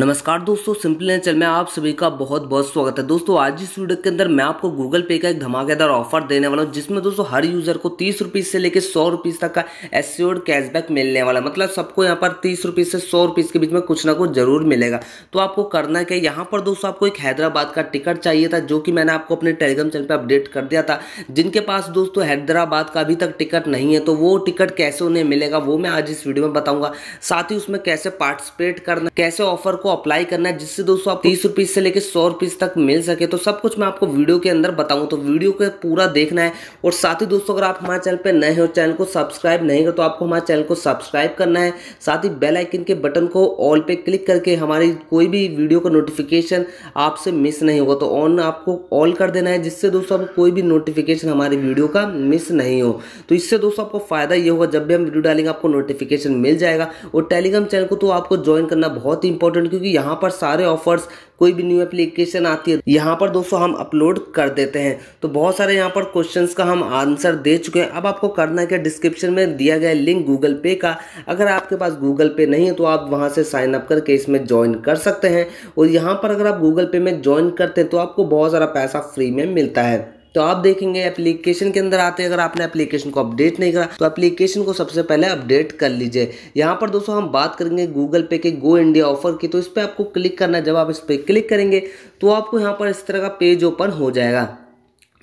नमस्कार दोस्तों simple nature में आप सभी का बहुत बहुत स्वागत है दोस्तों आज इस वीडियो के अंदर मैं आपको गूगल पे का एक धमाकेदार ऑफर देने वाला हूँ जिसमें दोस्तों हर यूजर को तीस रुपीज़ से लेकर सौ रुपीज़ तक का एस्योर्ड e कैशबैक मिलने वाला है मतलब सबको यहाँ पर तीस रुपीज़ से सौ रुपीज़ के बीच में कुछ ना कुछ जरूर मिलेगा तो आपको करना क्या यहाँ पर दोस्तों आपको एक हैदराबाद का टिकट चाहिए था जो कि मैंने आपको अपने टेलीग्राम चैनल पर अपडेट कर दिया था जिनके पास दोस्तों हैदराबाद का अभी तक टिकट नहीं है तो वो टिकट कैसे उन्हें मिलेगा वो मैं आज इस वीडियो में बताऊंगा साथ ही उसमें कैसे पार्टिसिपेट करना कैसे ऑफर को आपको अप्लाई करना है जिससे दोस्तों आप तीस रुपीज से लेकर सौ रुपीज तक मिल सके तो सब कुछ मैं आपको वीडियो के अंदर बताऊँ तो वीडियो को पूरा देखना है और साथ ही दोस्तों अगर आप हमारे चैनल पर नए हो चैनल को सब्सक्राइब नहीं कर तो आपको हमारे चैनल को सब्सक्राइब करना है साथ ही बेल आइकन के बटन को ऑल पे क्लिक करके हमारी कोई भी वीडियो का नोटिफिकेशन आपसे मिस नहीं होगा तो ऑन आपको ऑल कर देना है जिससे दोस्तों आपको कोई भी नोटिफिकेशन हमारी वीडियो का मिस नहीं हो तो इससे दोस्तों आपको फायदा ये होगा जब भी हम वीडियो डालेंगे आपको नोटिफिकेशन मिल जाएगा और टेलीग्राम चैनल को तो आपको ज्वाइन करना बहुत ही इंपॉर्टेंट क्योंकि यहाँ पर सारे ऑफर्स कोई भी न्यू एप्लीकेशन आती है यहाँ पर दोस्तों हम अपलोड कर देते हैं तो बहुत सारे यहाँ पर क्वेश्चंस का हम आंसर दे चुके हैं अब आपको करना है कि डिस्क्रिप्शन में दिया गया लिंक गूगल पे का अगर आपके पास गूगल पे नहीं है तो आप वहाँ से साइन अप करके इसमें ज्वाइन कर सकते हैं और यहाँ पर अगर आप गूगल पे में ज्वाइन करते हैं तो आपको बहुत सारा पैसा फ्री में मिलता है तो आप देखेंगे एप्लीकेशन के अंदर आते हैं अगर आपने एप्लीकेशन को अपडेट नहीं करा तो एप्लीकेशन को सबसे पहले अपडेट कर लीजिए यहाँ पर दोस्तों हम बात करेंगे गूगल पे के गो इंडिया ऑफर की तो इस पर आपको क्लिक करना है जब आप इस पर क्लिक करेंगे तो आपको यहाँ पर इस तरह का पेज ओपन हो जाएगा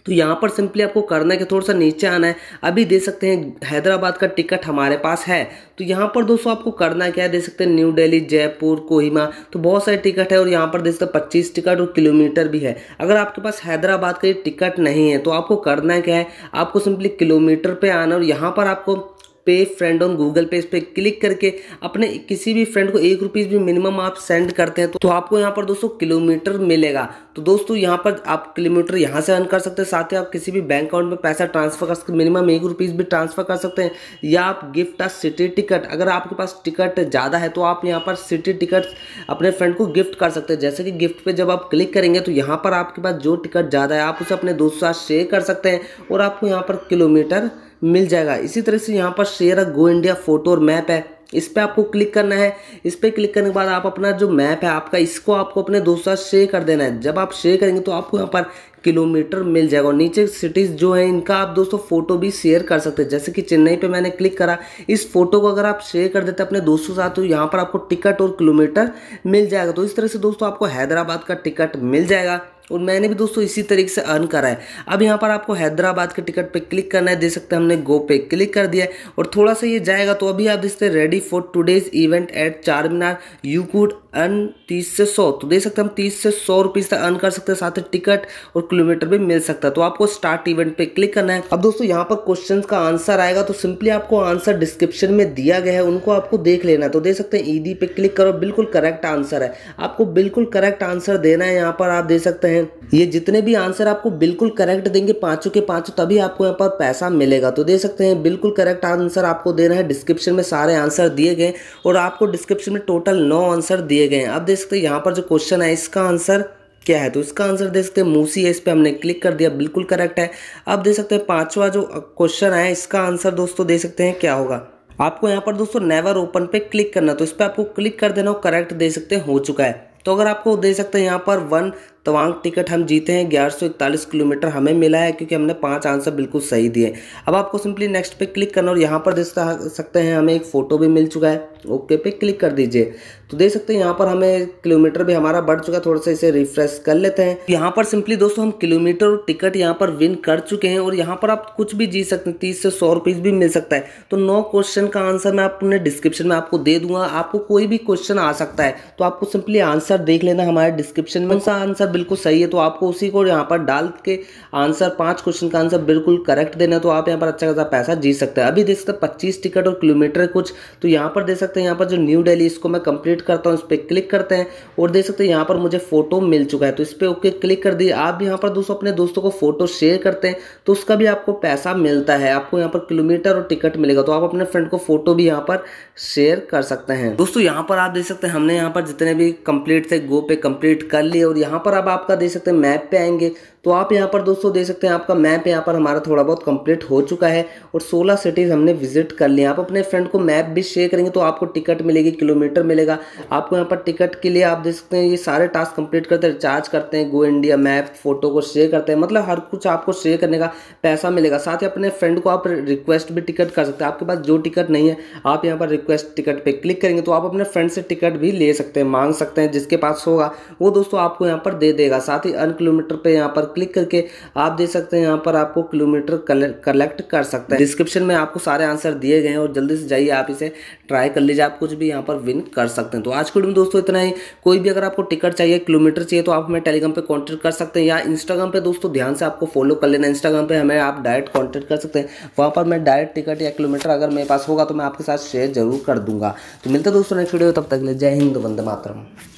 तो यहाँ पर सिंपली आपको करना है कि थोड़ा सा नीचे आना है अभी दे सकते हैं हैदराबाद का टिकट हमारे पास है तो यहाँ पर दोस्तों आपको करना क्या है दे सकते हैं न्यू दिल्ली जयपुर कोहिमा तो बहुत सारे टिकट है और यहाँ पर दे सकते हैं पच्चीस टिकट और किलोमीटर भी है अगर आपके पास हैदराबाद का ये टिकट नहीं है तो आपको करना क्या है आपको सिंपली किलोमीटर पर आना और यहाँ पर आपको पे फ्रेंड ऑन गूगल पे इस पर क्लिक करके अपने किसी भी फ्रेंड को एक रुपीज़ भी मिनिमम आप सेंड करते हैं तो, तो आपको यहाँ पर दोस्तों किलोमीटर मिलेगा तो दोस्तों यहाँ पर आप किलोमीटर यहाँ से अर्न कर सकते हैं साथ ही आप किसी भी बैंक अकाउंट में पैसा ट्रांसफर कर सकते मिनिमम एक रुपीज़ भी ट्रांसफर कर सकते हैं या आप गिफ्ट आ सिटी टिकट अगर आपके पास टिकट ज़्यादा है तो आप यहाँ पर सिटी टिकट अपने फ्रेंड को गिफ्ट कर सकते हैं जैसे कि गिफ्ट पे जब आप क्लिक करेंगे तो यहाँ पर आपके पास जो टिकट ज़्यादा है आप उसे अपने दोस्तों साथ शेयर कर सकते हैं और आपको यहाँ पर किलोमीटर मिल जाएगा इसी तरह से यहाँ पर शेयर गो इंडिया फोटो और मैप है इस पर आपको क्लिक करना है इस पर क्लिक करने के बाद आप अपना जो मैप है आपका इसको आपको अपने दोस्तों साथ शेयर कर देना है जब आप शेयर करेंगे तो आपको यहाँ पर किलोमीटर मिल जाएगा और नीचे सिटीज़ जो है इनका आप दोस्तों फ़ोटो भी शेयर कर सकते हैं जैसे कि चेन्नई पे मैंने क्लिक करा इस फोटो को अगर आप शेयर कर देते अपने दोस्तों के साथ तो यहाँ पर आपको टिकट और किलोमीटर मिल जाएगा तो इस तरह से दोस्तों आपको हैदराबाद का टिकट मिल जाएगा और मैंने भी दोस्तों इसी तरीके से अर्न करा है अब यहाँ पर आपको हैदराबाद के टिकट पे क्लिक करना है दे सकते हैं हमने गो पे क्लिक कर दिया है और थोड़ा सा ये जाएगा तो अभी आप देखते हैं ready for today's event at Charminar you could earn तीस से सौ तो दे सकते हैं हम तीस से सौ रुपीज़ तक अर्न कर सकते हैं साथ ही टिकट और किलोमीटर भी मिल सकता है तो आपको स्टार्ट इवेंट पे क्लिक करना है अब दोस्तों यहाँ पर क्वेश्चन का आंसर आएगा तो सिंपली आपको आंसर डिस्क्रिप्शन में दिया गया है उनको आपको देख लेना है तो देख सकते हैं ईडी पे क्लिक करो बिल्कुल करेक्ट आंसर है आपको बिल्कुल करेक्ट आंसर देना है यहाँ पर आप दे सकते हैं ये जितने भी आंसर आपको बिल्कुल करेक्ट देंगे पाँचों के पाँचों तभी आपको यहाँ पर पैसा मिलेगा तो दे सकते हैं बिल्कुल करेक्ट आंसर आपको देना है डिस्क्रिप्शन में सारे आंसर दिए गए और आपको डिस्क्रिप्शन में टोटल नौ आंसर दिए दिए गए हैं आप देख सकते हैं यहाँ पर जो क्वेश्चन है इसका आंसर क्या है तो इसका आंसर देख सकते हैं मूसी है इस पर हमने क्लिक कर दिया बिल्कुल करेक्ट है आप देख सकते हैं पांचवा जो क्वेश्चन है इसका आंसर दोस्तों दे सकते हैं क्या होगा आपको यहाँ पर दोस्तों नेवर ओपन पे क्लिक करना तो इस पर आपको क्लिक कर देना करेक्ट दे सकते हो चुका है तो अगर आपको दे सकते हैं यहाँ पर वन तवांग टिकट हम जीते हैं ग्यारह किलोमीटर हमें मिला है क्योंकि हमने पाँच आंसर बिल्कुल सही दिए अब आपको सिंपली नेक्स्ट पे क्लिक करना और यहाँ पर देख सकते हैं हमें एक फ़ोटो भी मिल चुका है ओके पे क्लिक कर दीजिए तो देख सकते हैं यहाँ पर हमें किलोमीटर भी हमारा बढ़ चुका है थोड़ा सा इसे रिफ्रेश कर लेते हैं यहाँ पर सिंपली दोस्तों हम किलोमीटर टिकट यहाँ पर विन कर चुके हैं और यहाँ पर आप कुछ भी जीत सकते हैं तीस से सौ रुपीज़ भी मिल सकता है तो नौ क्वेश्चन का आंसर मैं अपने डिस्क्रिप्शन में आपको दे दूंगा आपको कोई भी क्वेश्चन आ सकता है तो आपको सिंपली आंसर देख लेना हमारे डिस्क्रिप्शन में कौन सा आंसर बिल्कुल सही है तो आपको उसी को यहाँ पर डाल के आंसर पांच क्वेश्चन का आंसर बिल्कुल करेक्ट देना तो आप यहाँ पर अच्छा खासा पैसा जीत सकते हैं अभी देख सकते हैं पच्चीस टिकट और किलोमीटर कुछ तो यहाँ पर देख सकते हैं यहाँ पर जो न्यू डेली इसको मैं कंप्लीट करता हूँ इस पर क्लिक करते हैं और देख सकते हैं यहाँ पर मुझे फोटो मिल चुका है तो इस पर ओके क्लिक कर दिए आप यहाँ पर दोस्तों अपने दोस्तों को फोटो शेयर करते हैं तो उसका भी आपको पैसा मिलता है आपको यहाँ पर किलोमीटर और टिकट मिलेगा तो आप अपने फ्रेंड को फोटो भी यहाँ पर शेयर कर सकते हैं दोस्तों यहाँ पर आप देख सकते हैं हमने यहाँ पर जितने भी कंप्लीट थे गो पे कंप्लीट कर लिए और यहाँ पर आप आप आपका दे सकते हैं मैप पे आएंगे तो आप यहाँ पर दोस्तों देख सकते हैं आपका मैप यहाँ पर हमारा थोड़ा बहुत कंप्लीट हो चुका है और 16 सिटीज़ हमने विजिट कर लिया आप अपने फ्रेंड को मैप भी शेयर करेंगे तो आपको टिकट मिलेगी किलोमीटर मिलेगा आपको यहाँ पर टिकट के लिए आप देख सकते हैं ये सारे टास्क कंप्लीट करते हैं रिचार्ज करते हैं गो इंडिया मैप फोटो को शेयर करते हैं मतलब हर कुछ आपको शेयर करने का पैसा मिलेगा साथ ही अपने फ्रेंड को आप रिक्वेस्ट भी टिकट कर सकते हैं आपके पास जो टिकट नहीं है आप यहाँ पर रिक्वेस्ट टिकट पर क्लिक करेंगे तो आप अपने फ्रेंड से टिकट भी ले सकते हैं मांग सकते हैं जिसके पास होगा वो दोस्तों आपको यहाँ पर दे देगा साथ ही अन किलोमीटर पर यहाँ पर क्लिक करके आप देख सकते हैं यहाँ पर आपको किलोमीटर कलेक्ट कर सकते हैं डिस्क्रिप्शन में आपको सारे आंसर दिए गए हैं और जल्दी से जाइए आप इसे ट्राई कर लीजिए आप कुछ भी यहाँ पर विन कर सकते हैं तो आज के वीडियो में दोस्तों इतना ही कोई भी अगर आपको टिकट चाहिए किलोमीटर चाहिए तो आप हमें टेलीग्राम पर कॉन्टैक्ट कर सकते हैं या इंस्टाग्राम पर दोस्तों ध्यान से आपको फॉलो कर लेना इंस्टाग्राम पर हमें आप डायरेक्ट कॉन्टैक्ट कर सकते हैं वहाँ पर मैं डायरेक्ट टिकट या किलोमीटर अगर मेरे पास होगा तो मैं आपके साथ शेयर जरूर कर दूंगा तो मिलते दोस्तों नेक्स्ट वीडियो तब तक ले जय हिंद वंदे मातरम